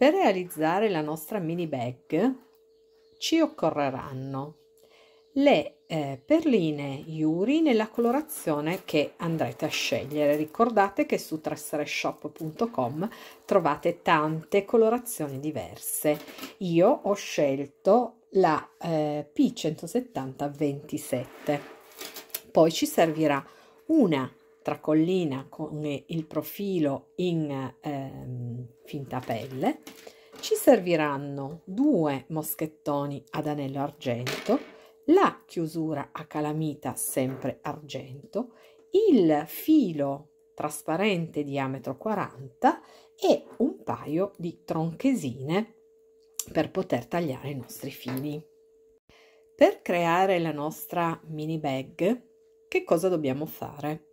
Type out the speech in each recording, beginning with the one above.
Per realizzare la nostra mini bag ci occorreranno le eh, perline Yuri nella colorazione che andrete a scegliere. Ricordate che su tressereshop.com trovate tante colorazioni diverse. Io ho scelto la eh, P170 27. Poi ci servirà una tracollina con il profilo in ehm, finta pelle, ci serviranno due moschettoni ad anello argento, la chiusura a calamita sempre argento, il filo trasparente diametro 40 e un paio di tronchesine per poter tagliare i nostri fili. Per creare la nostra mini bag, che cosa dobbiamo fare?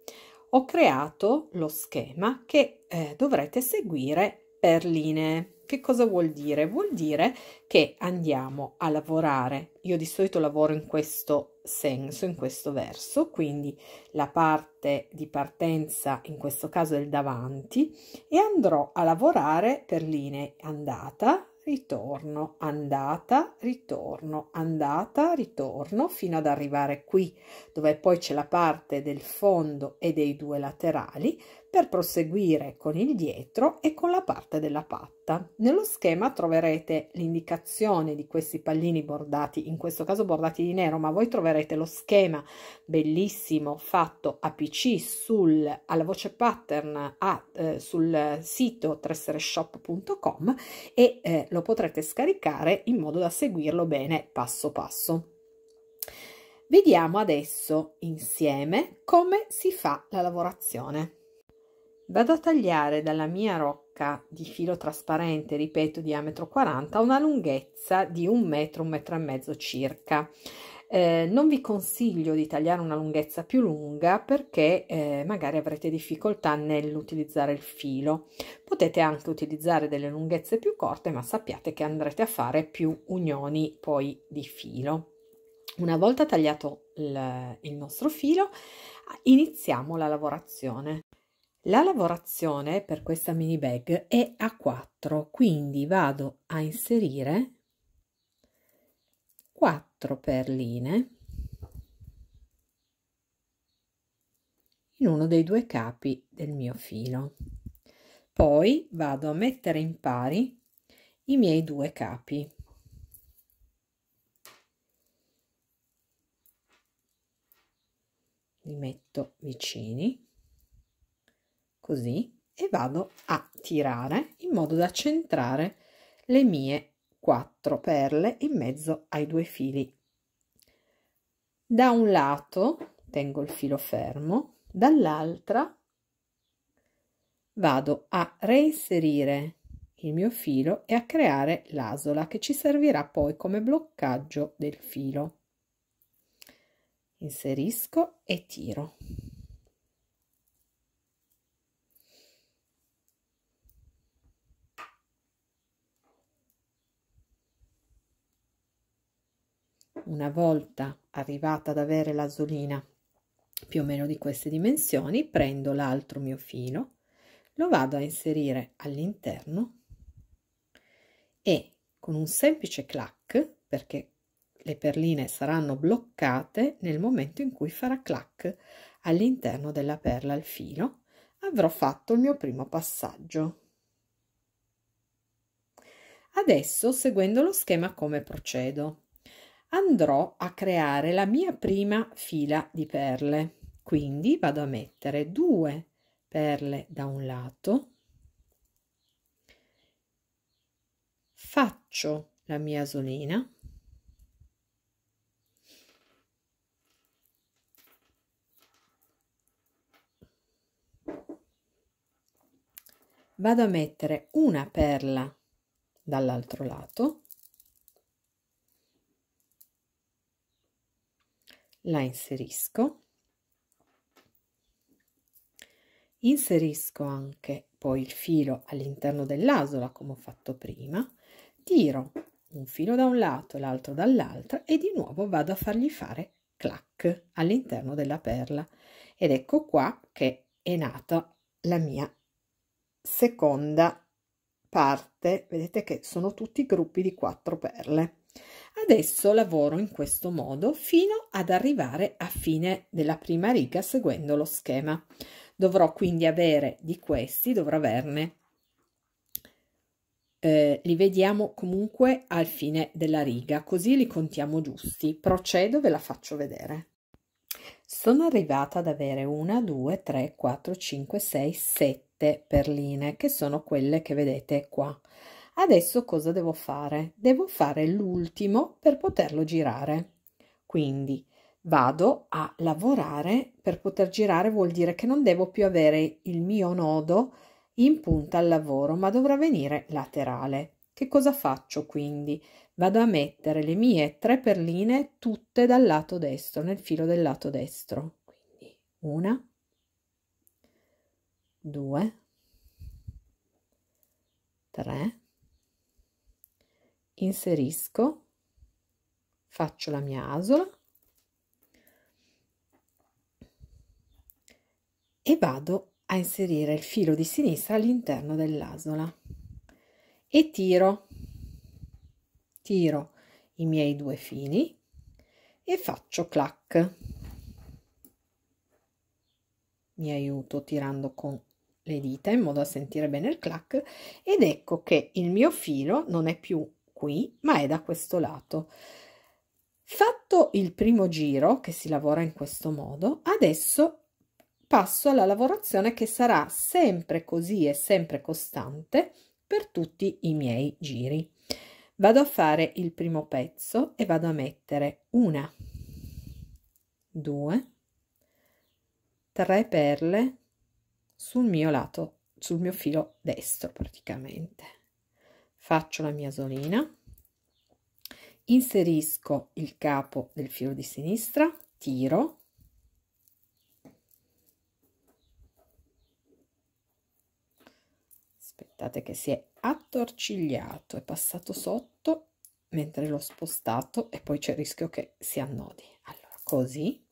ho creato lo schema che eh, dovrete seguire per linee. Che cosa vuol dire? Vuol dire che andiamo a lavorare, io di solito lavoro in questo senso, in questo verso, quindi la parte di partenza, in questo caso è il davanti, e andrò a lavorare per linee andata, ritorno, andata, ritorno, andata, ritorno fino ad arrivare qui, dove poi c'è la parte del fondo e dei due laterali per proseguire con il dietro e con la parte della patta. Nello schema troverete l'indicazione di questi pallini bordati, in questo caso bordati di nero, ma voi troverete lo schema bellissimo fatto a PC sul, alla voce pattern a, eh, sul sito tressereshop.com e eh, lo potrete scaricare in modo da seguirlo bene passo passo. Vediamo adesso insieme come si fa la lavorazione. Vado a tagliare dalla mia rocca di filo trasparente, ripeto diametro 40, una lunghezza di un metro, un metro e mezzo circa. Eh, non vi consiglio di tagliare una lunghezza più lunga perché eh, magari avrete difficoltà nell'utilizzare il filo. Potete anche utilizzare delle lunghezze più corte, ma sappiate che andrete a fare più unioni poi di filo. Una volta tagliato il, il nostro filo, iniziamo la lavorazione. La lavorazione per questa mini bag è a 4, quindi vado a inserire 4 perline in uno dei due capi del mio filo. Poi vado a mettere in pari i miei due capi. Li metto vicini così e vado a tirare in modo da centrare le mie quattro perle in mezzo ai due fili da un lato tengo il filo fermo dall'altra vado a reinserire il mio filo e a creare l'asola che ci servirà poi come bloccaggio del filo inserisco e tiro una volta arrivata ad avere l'asolina più o meno di queste dimensioni, prendo l'altro mio filo, lo vado a inserire all'interno e con un semplice clac, perché le perline saranno bloccate nel momento in cui farà clac all'interno della perla al filo, avrò fatto il mio primo passaggio. Adesso, seguendo lo schema, come procedo? andrò a creare la mia prima fila di perle. Quindi vado a mettere due perle da un lato, faccio la mia solina, vado a mettere una perla dall'altro lato la inserisco inserisco anche poi il filo all'interno dell'asola come ho fatto prima tiro un filo da un lato l'altro dall'altra e di nuovo vado a fargli fare clac all'interno della perla ed ecco qua che è nata la mia seconda parte vedete che sono tutti gruppi di quattro perle Adesso lavoro in questo modo fino ad arrivare a fine della prima riga seguendo lo schema. Dovrò quindi avere di questi, dovrò averne, eh, li vediamo comunque al fine della riga, così li contiamo giusti. Procedo, ve la faccio vedere. Sono arrivata ad avere 1, 2, 3, 4, 5, 6, 7 perline, che sono quelle che vedete qua. Adesso cosa devo fare? Devo fare l'ultimo per poterlo girare. Quindi vado a lavorare per poter girare vuol dire che non devo più avere il mio nodo in punta al lavoro ma dovrà venire laterale. Che cosa faccio quindi? Vado a mettere le mie tre perline tutte dal lato destro, nel filo del lato destro. Quindi una, due, tre, inserisco, faccio la mia asola e vado a inserire il filo di sinistra all'interno dell'asola e tiro, tiro i miei due fili e faccio clac. Mi aiuto tirando con le dita in modo da sentire bene il clac ed ecco che il mio filo non è più qui ma è da questo lato fatto il primo giro che si lavora in questo modo adesso passo alla lavorazione che sarà sempre così e sempre costante per tutti i miei giri vado a fare il primo pezzo e vado a mettere una due tre perle sul mio lato sul mio filo destro praticamente faccio la mia solina, inserisco il capo del filo di sinistra tiro aspettate che si è attorcigliato è passato sotto mentre l'ho spostato e poi c'è il rischio che si annodi allora così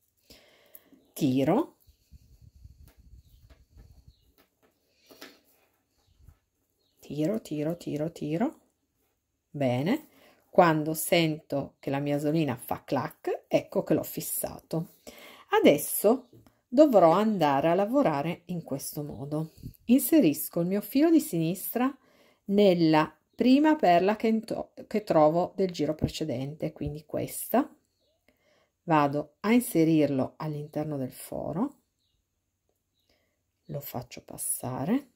tiro tiro, tiro, tiro, tiro. Bene. Quando sento che la mia solina fa clac, ecco che l'ho fissato. Adesso dovrò andare a lavorare in questo modo. Inserisco il mio filo di sinistra nella prima perla che, che trovo del giro precedente, quindi questa. Vado a inserirlo all'interno del foro, lo faccio passare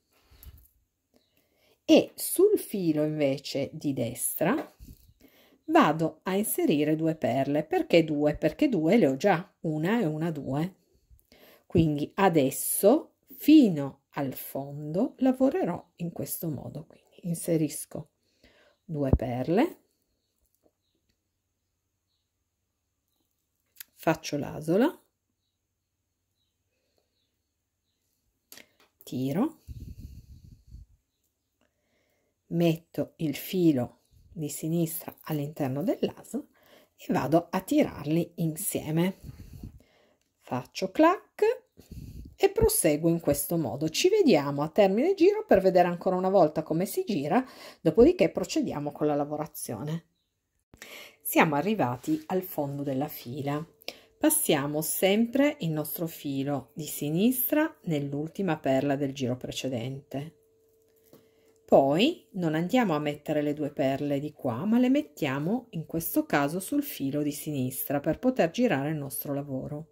e sul filo invece di destra vado a inserire due perle perché due perché due le ho già una e una due quindi adesso fino al fondo lavorerò in questo modo quindi inserisco due perle faccio l'asola tiro metto il filo di sinistra all'interno dell'aso e vado a tirarli insieme faccio clac e proseguo in questo modo ci vediamo a termine giro per vedere ancora una volta come si gira dopodiché procediamo con la lavorazione siamo arrivati al fondo della fila passiamo sempre il nostro filo di sinistra nell'ultima perla del giro precedente poi non andiamo a mettere le due perle di qua, ma le mettiamo in questo caso sul filo di sinistra per poter girare il nostro lavoro.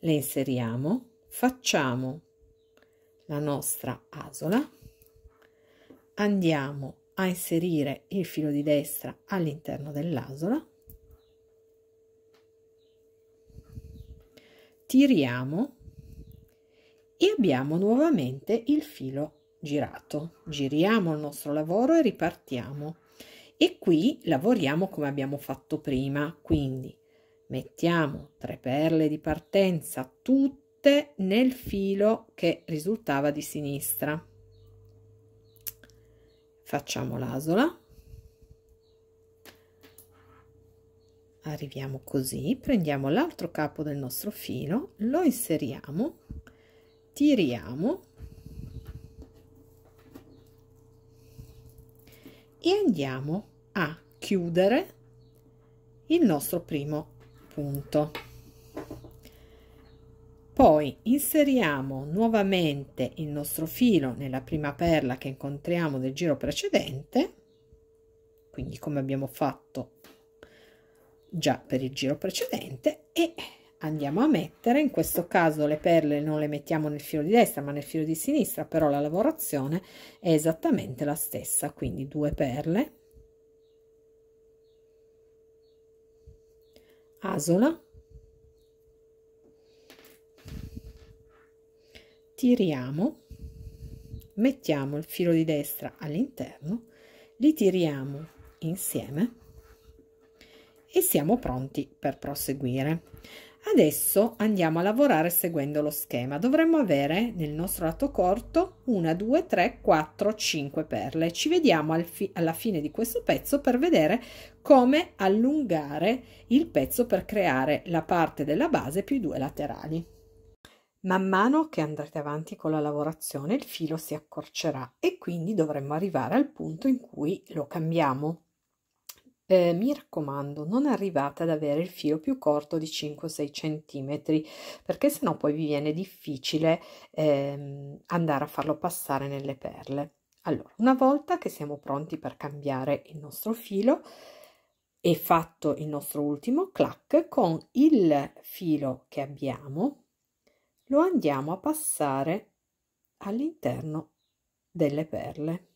Le inseriamo, facciamo la nostra asola, andiamo a inserire il filo di destra all'interno dell'asola, tiriamo e abbiamo nuovamente il filo girato, giriamo il nostro lavoro e ripartiamo. E qui lavoriamo come abbiamo fatto prima, quindi mettiamo tre perle di partenza tutte nel filo che risultava di sinistra. Facciamo l'asola. Arriviamo così, prendiamo l'altro capo del nostro filo, lo inseriamo, tiriamo e andiamo a chiudere il nostro primo punto poi inseriamo nuovamente il nostro filo nella prima perla che incontriamo del giro precedente quindi come abbiamo fatto già per il giro precedente e andiamo a mettere in questo caso le perle non le mettiamo nel filo di destra ma nel filo di sinistra però la lavorazione è esattamente la stessa quindi due perle asola tiriamo mettiamo il filo di destra all'interno li tiriamo insieme e siamo pronti per proseguire Adesso andiamo a lavorare seguendo lo schema. Dovremmo avere nel nostro lato corto 1, 2, 3, 4, 5 perle. Ci vediamo al fi alla fine di questo pezzo per vedere come allungare il pezzo per creare la parte della base più i due laterali. Man mano che andrete avanti con la lavorazione il filo si accorcerà e quindi dovremmo arrivare al punto in cui lo cambiamo. Eh, mi raccomando, non arrivate ad avere il filo più corto di 5-6 cm perché sennò poi vi viene difficile ehm, andare a farlo passare nelle perle. Allora, una volta che siamo pronti per cambiare il nostro filo e fatto il nostro ultimo clac, con il filo che abbiamo lo andiamo a passare all'interno delle perle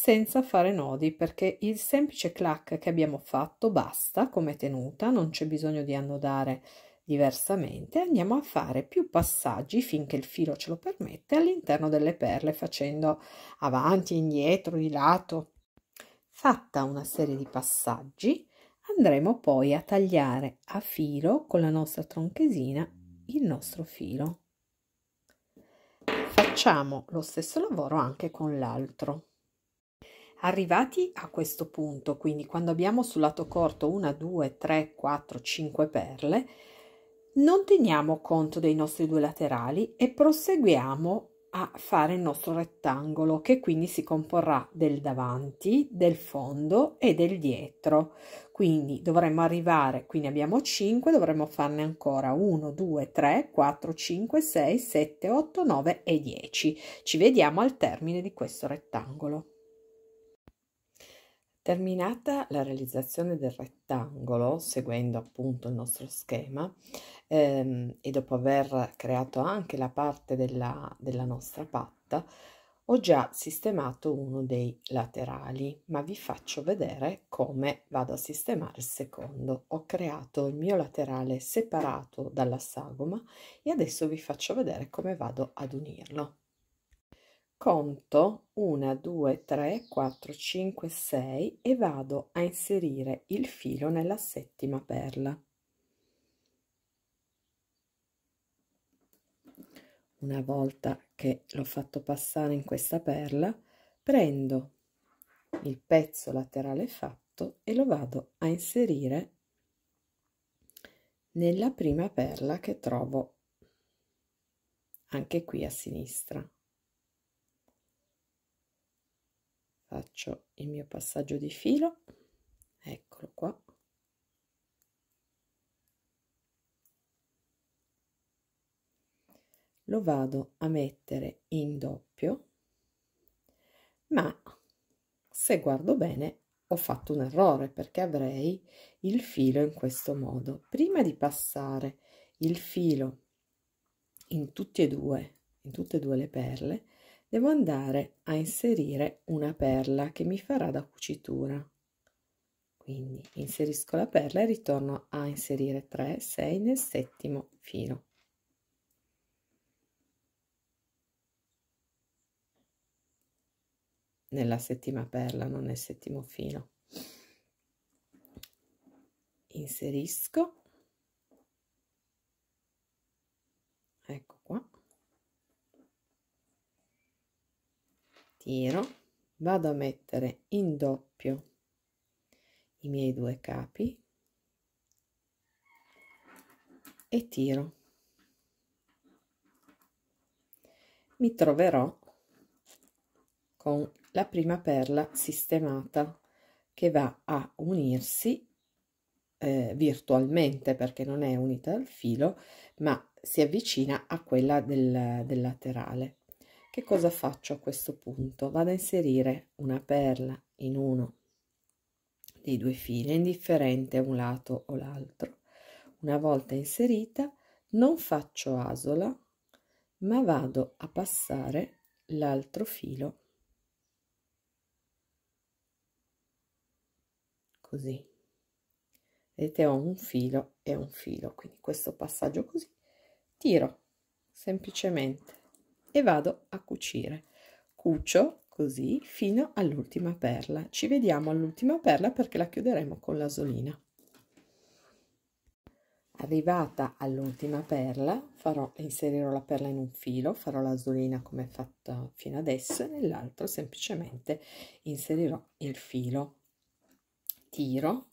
senza fare nodi perché il semplice clac che abbiamo fatto basta come tenuta, non c'è bisogno di annodare diversamente, andiamo a fare più passaggi finché il filo ce lo permette all'interno delle perle facendo avanti, indietro, di lato. Fatta una serie di passaggi andremo poi a tagliare a filo con la nostra tronchesina il nostro filo. Facciamo lo stesso lavoro anche con l'altro. Arrivati a questo punto, quindi quando abbiamo sul lato corto 1, 2, 3, 4, 5 perle, non teniamo conto dei nostri due laterali e proseguiamo a fare il nostro rettangolo che quindi si comporrà del davanti, del fondo e del dietro. Quindi dovremmo arrivare, qui ne abbiamo 5, dovremmo farne ancora 1, 2, 3, 4, 5, 6, 7, 8, 9 e 10. Ci vediamo al termine di questo rettangolo. Terminata la realizzazione del rettangolo, seguendo appunto il nostro schema, ehm, e dopo aver creato anche la parte della, della nostra patta, ho già sistemato uno dei laterali, ma vi faccio vedere come vado a sistemare il secondo. Ho creato il mio laterale separato dalla sagoma e adesso vi faccio vedere come vado ad unirlo conto 1 2 3 4 5 6 e vado a inserire il filo nella settima perla una volta che l'ho fatto passare in questa perla prendo il pezzo laterale fatto e lo vado a inserire nella prima perla che trovo anche qui a sinistra faccio il mio passaggio di filo eccolo qua lo vado a mettere in doppio ma se guardo bene ho fatto un errore perché avrei il filo in questo modo prima di passare il filo in tutti e due in tutte e due le perle devo andare a inserire una perla che mi farà da cucitura quindi inserisco la perla e ritorno a inserire 3 6 nel settimo filo nella settima perla non nel settimo filo inserisco tiro vado a mettere in doppio i miei due capi e tiro mi troverò con la prima perla sistemata che va a unirsi eh, virtualmente perché non è unita al filo ma si avvicina a quella del, del laterale che cosa faccio a questo punto? Vado a inserire una perla in uno dei due fili, indifferente un lato o l'altro. Una volta inserita non faccio asola, ma vado a passare l'altro filo così. Vedete ho un filo e un filo, quindi questo passaggio così tiro semplicemente e vado a cucire. Cucio così fino all'ultima perla. Ci vediamo all'ultima perla perché la chiuderemo con l'asolina. Arrivata all'ultima perla, farò, inserirò la perla in un filo, farò l'asolina come fatto fino adesso, e nell'altro semplicemente inserirò il filo. Tiro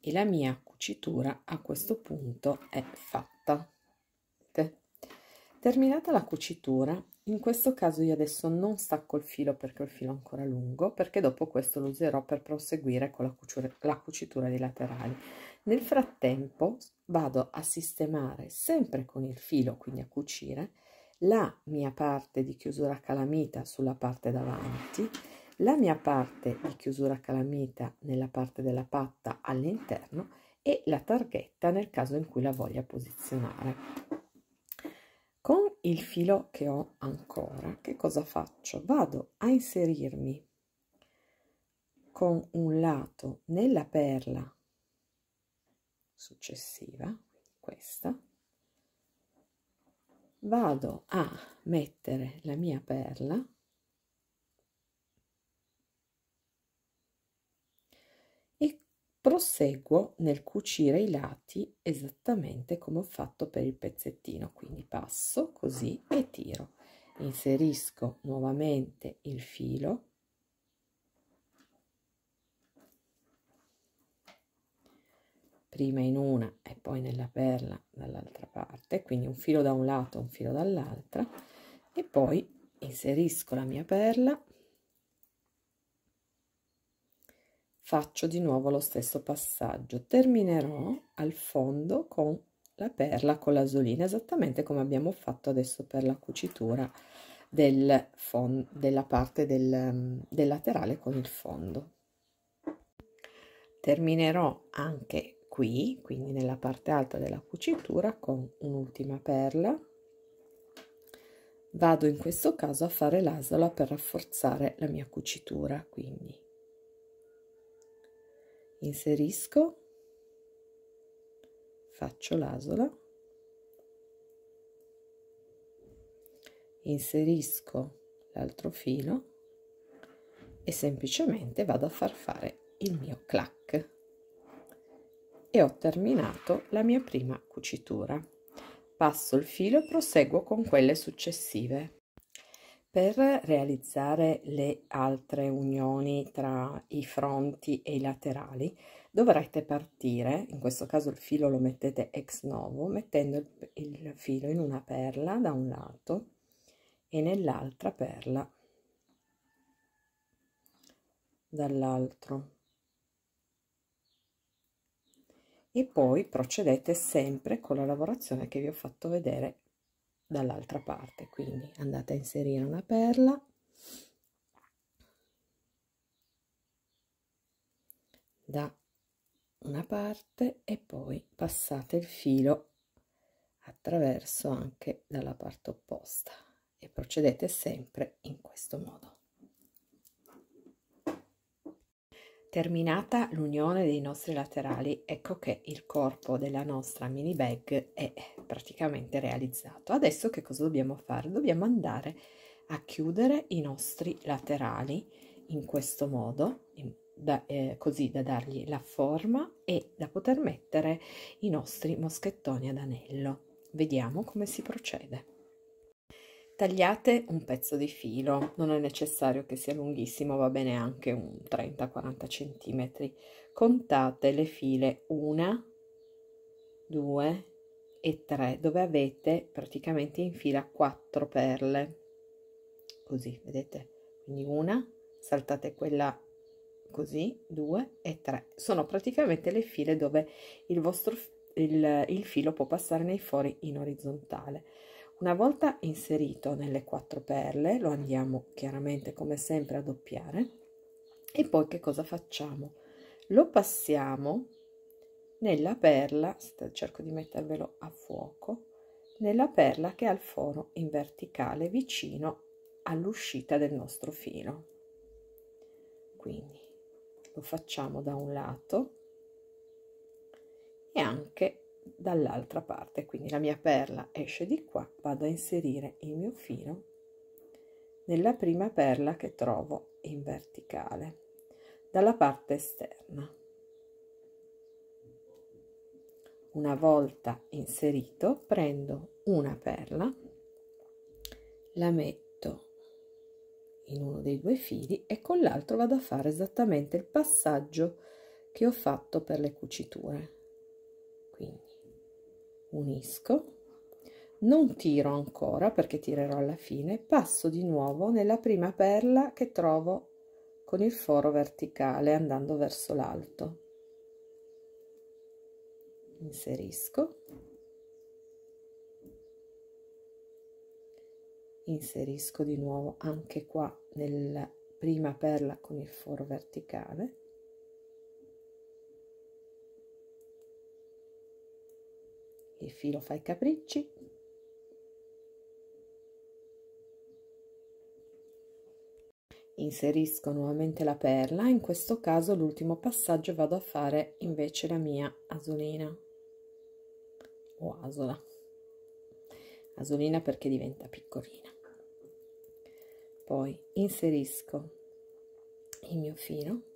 e la mia cucitura a questo punto è fatta terminata la cucitura in questo caso io adesso non stacco il filo perché ho il filo ancora lungo perché dopo questo lo userò per proseguire con la cucitura, la cucitura dei laterali nel frattempo vado a sistemare sempre con il filo quindi a cucire la mia parte di chiusura calamita sulla parte davanti la mia parte di chiusura calamita nella parte della patta all'interno e la targhetta nel caso in cui la voglia posizionare il filo che ho ancora che cosa faccio vado a inserirmi con un lato nella perla successiva questa vado a mettere la mia perla proseguo nel cucire i lati esattamente come ho fatto per il pezzettino quindi passo così e tiro inserisco nuovamente il filo prima in una e poi nella perla dall'altra parte quindi un filo da un lato un filo dall'altra e poi inserisco la mia perla faccio di nuovo lo stesso passaggio terminerò al fondo con la perla con l'asolina esattamente come abbiamo fatto adesso per la cucitura del fondo della parte del, mm, del laterale con il fondo terminerò anche qui quindi nella parte alta della cucitura con un'ultima perla vado in questo caso a fare l'asola per rafforzare la mia cucitura quindi inserisco faccio l'asola inserisco l'altro filo e semplicemente vado a far fare il mio clac e ho terminato la mia prima cucitura passo il filo e proseguo con quelle successive per realizzare le altre unioni tra i fronti e i laterali dovrete partire, in questo caso il filo lo mettete ex novo, mettendo il, il filo in una perla da un lato e nell'altra perla dall'altro. E poi procedete sempre con la lavorazione che vi ho fatto vedere dall'altra parte quindi andate a inserire una perla da una parte e poi passate il filo attraverso anche dalla parte opposta e procedete sempre in questo modo Terminata l'unione dei nostri laterali, ecco che il corpo della nostra mini bag è praticamente realizzato. Adesso che cosa dobbiamo fare? Dobbiamo andare a chiudere i nostri laterali in questo modo, in, da, eh, così da dargli la forma e da poter mettere i nostri moschettoni ad anello. Vediamo come si procede tagliate un pezzo di filo non è necessario che sia lunghissimo va bene anche un 30-40 centimetri contate le file 1 2 e 3 dove avete praticamente in fila 4 perle così vedete quindi una saltate quella così 2 e 3 sono praticamente le file dove il vostro il, il filo può passare nei fori in orizzontale una volta inserito nelle quattro perle, lo andiamo chiaramente come sempre a doppiare e poi che cosa facciamo? Lo passiamo nella perla, cerco di mettervelo a fuoco, nella perla che ha il foro in verticale vicino all'uscita del nostro filo. Quindi lo facciamo da un lato e anche dall'altra parte quindi la mia perla esce di qua vado a inserire il mio filo nella prima perla che trovo in verticale dalla parte esterna una volta inserito prendo una perla la metto in uno dei due fili e con l'altro vado a fare esattamente il passaggio che ho fatto per le cuciture quindi unisco non tiro ancora perché tirerò alla fine passo di nuovo nella prima perla che trovo con il foro verticale andando verso l'alto inserisco inserisco di nuovo anche qua nella prima perla con il foro verticale il filo fa i capricci inserisco nuovamente la perla in questo caso l'ultimo passaggio vado a fare invece la mia asolina o asola asolina perché diventa piccolina poi inserisco il mio filo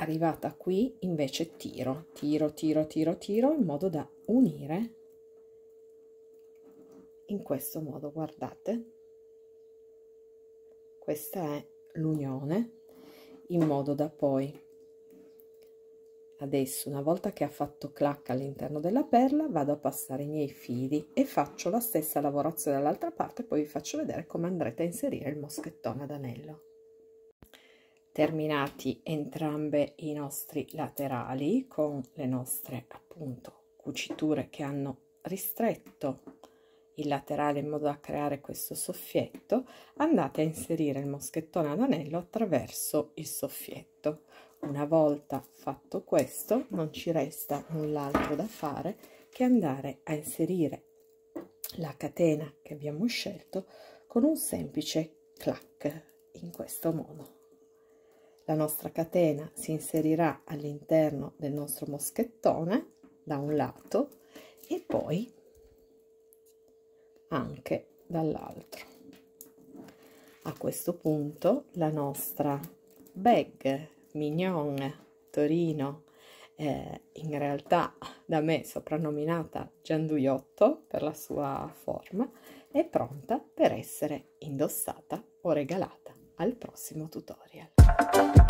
arrivata qui invece tiro tiro tiro tiro tiro in modo da unire in questo modo guardate questa è l'unione in modo da poi adesso una volta che ha fatto clac all'interno della perla vado a passare i miei fili e faccio la stessa lavorazione dall'altra parte poi vi faccio vedere come andrete a inserire il moschettone ad anello terminati entrambe i nostri laterali con le nostre appunto cuciture che hanno ristretto il laterale in modo da creare questo soffietto andate a inserire il moschettone ad anello attraverso il soffietto una volta fatto questo non ci resta null'altro da fare che andare a inserire la catena che abbiamo scelto con un semplice clac in questo modo la nostra catena si inserirà all'interno del nostro moschettone da un lato e poi anche dall'altro. A questo punto la nostra bag mignon Torino eh, in realtà da me soprannominata Gianduiotto per la sua forma, è pronta per essere indossata o regalata al prossimo tutorial.